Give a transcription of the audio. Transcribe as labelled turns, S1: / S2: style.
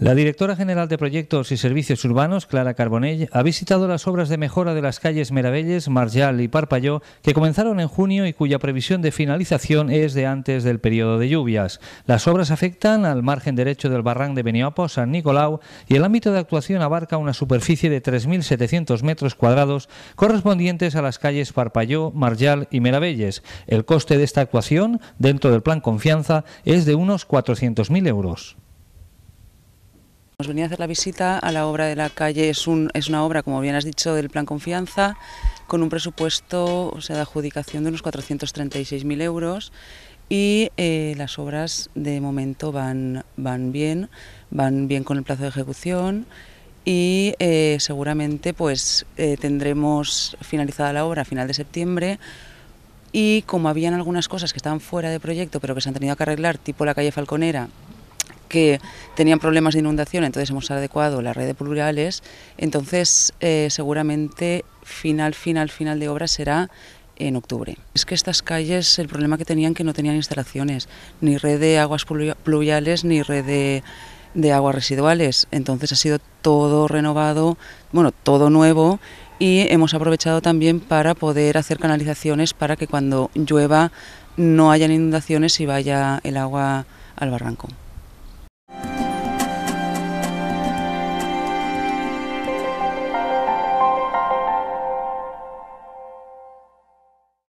S1: La directora general de Proyectos y Servicios Urbanos, Clara Carbonell, ha visitado las obras de mejora de las calles Meravelles, Marjal y Parpalló, que comenzaron en junio y cuya previsión de finalización es de antes del periodo de lluvias. Las obras afectan al margen derecho del barranc de Beniopo, San Nicolau, y el ámbito de actuación abarca una superficie de 3.700 metros cuadrados correspondientes a las calles Parpalló, Marjal y Meravelles. El coste de esta actuación, dentro del plan Confianza, es de unos 400.000 euros.
S2: Nos venía a hacer la visita a la obra de la calle, es, un, es una obra, como bien has dicho, del Plan Confianza, con un presupuesto o sea, de adjudicación de unos 436.000 euros y eh, las obras de momento van, van bien, van bien con el plazo de ejecución y eh, seguramente pues eh, tendremos finalizada la obra a final de septiembre y como habían algunas cosas que estaban fuera de proyecto pero que se han tenido que arreglar, tipo la calle Falconera, que tenían problemas de inundación, entonces hemos adecuado la red de pluviales, entonces eh, seguramente final, final, final de obra será en octubre. Es que estas calles, el problema que tenían que no tenían instalaciones, ni red de aguas pluviales, ni red de, de aguas residuales, entonces ha sido todo renovado, bueno, todo nuevo y hemos aprovechado también para poder hacer canalizaciones para que cuando llueva no hayan inundaciones y vaya el agua al barranco.